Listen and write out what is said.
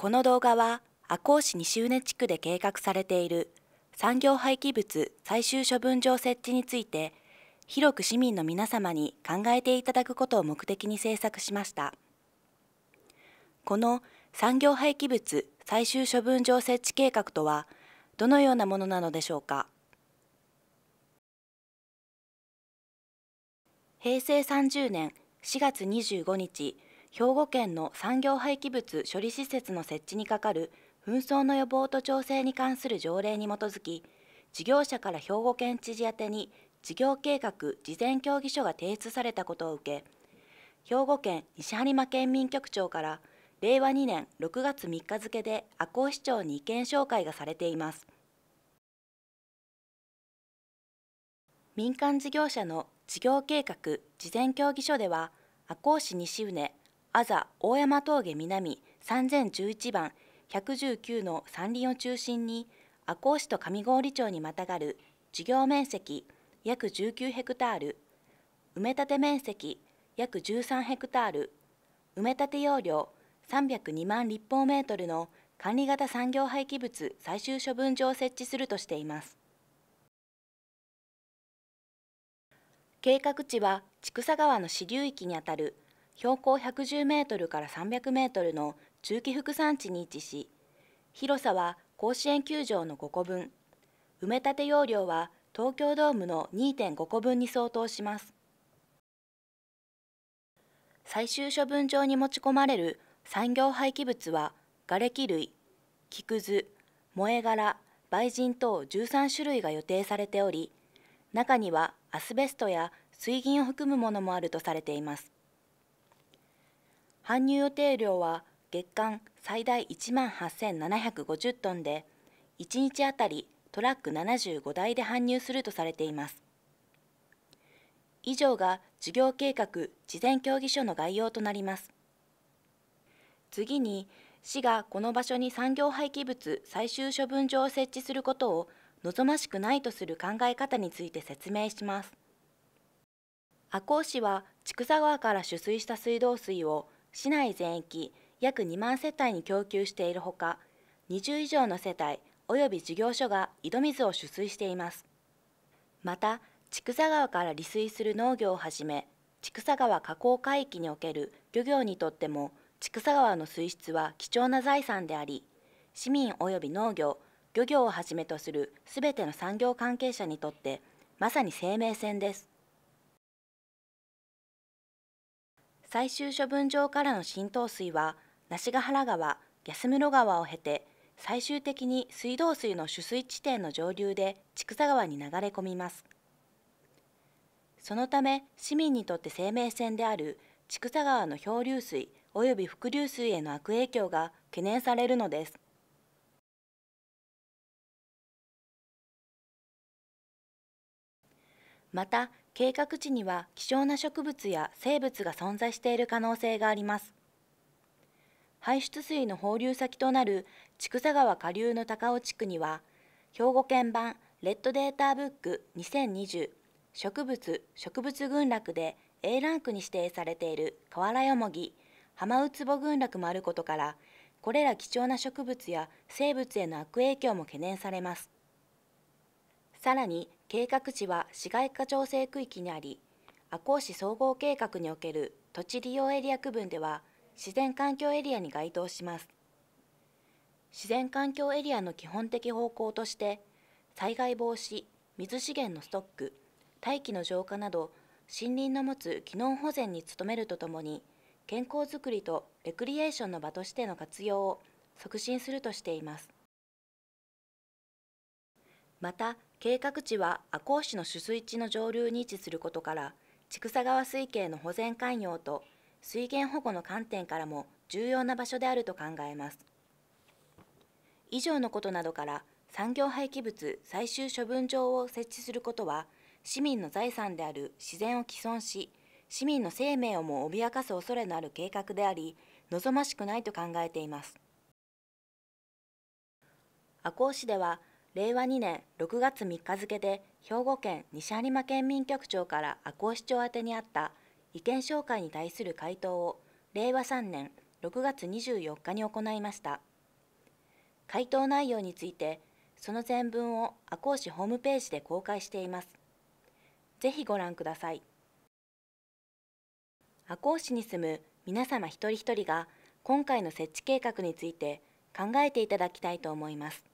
この動画は赤穂市西畝地区で計画されている産業廃棄物最終処分場設置について広く市民の皆様に考えていただくことを目的に制作しましたこの産業廃棄物最終処分場設置計画とはどのようなものなのでしょうか平成30年4月25日兵庫県の産業廃棄物処理施設の設置にかかる紛争の予防と調整に関する条例に基づき事業者から兵庫県知事宛てに事業計画事前協議書が提出されたことを受け兵庫県西播磨県民局長から令和2年6月3日付で赤穂市長に意見紹介がされています民間事業者の事業計画事前協議書では赤穂市西畝あ大山峠南3011番119の山林を中心に赤穂市と上郡町にまたがる事業面積約19ヘクタール埋め立て面積約13ヘクタール埋め立て容量302万立方メートルの管理型産業廃棄物最終処分場を設置するとしています計画地は千種川の支流域にあたる標高110メートルから300メートルの中期副産地に位置し、広さは甲子園球場の5個分、埋め立て容量は東京ドームの2.5個分に相当します。最終処分場に持ち込まれる産業廃棄物は瓦礫類、木くず、燃え殻、梅人等13種類が予定されており、中にはアスベストや水銀を含むものもあるとされています。搬入予定量は月間最大1万8750トンで1日あたりトラック75台で搬入するとされています以上が事業計画事前協議書の概要となります次に市がこの場所に産業廃棄物最終処分場を設置することを望ましくないとする考え方について説明します赤穂市は筑沢川から取水した水道水を市内全域約2万世帯に供給しているほか20以上の世帯及び事業所が井戸水を取水していますまた千種川から利水する農業をはじめ千種川河口海域における漁業にとっても千種川の水質は貴重な財産であり市民及び農業漁業をはじめとするすべての産業関係者にとってまさに生命線です最終処分場からの浸透水は梨ヶ原川安室川を経て最終的に水道水の取水地点の上流で千種川に流れ込みますそのため市民にとって生命線である千種川の漂流水及び伏流水への悪影響が懸念されるのですまた計画地には希少な植物や生物が存在している可能性があります排出水の放流先となる千種川下流の高尾地区には兵庫県版レッドデータブック2020植物植物群落で A ランクに指定されている河原よもぎ浜ウツボ群落もあることからこれら貴重な植物や生物への悪影響も懸念されますさらに計画地は市街化調整区域にあり赤穂市総合計画における土地利用エリア区分では自然環境エリアに該当します自然環境エリアの基本的方向として災害防止水資源のストック大気の浄化など森林の持つ機能保全に努めるとともに健康づくりとレクリエーションの場としての活用を促進するとしていますまた計画地は赤穂市の取水地の上流に位置することから千種川水系の保全関与と水源保護の観点からも重要な場所であると考えます以上のことなどから産業廃棄物最終処分場を設置することは市民の財産である自然を毀損し市民の生命をも脅かす恐れのある計画であり望ましくないと考えています赤穂市では令和2年6月3日付で兵庫県西有馬県民局長から赤穂市長宛にあった意見紹介に対する回答を令和3年6月24日に行いました回答内容についてその全文を赤穂市ホームページで公開していますぜひご覧ください赤穂市に住む皆様一人一人が今回の設置計画について考えていただきたいと思います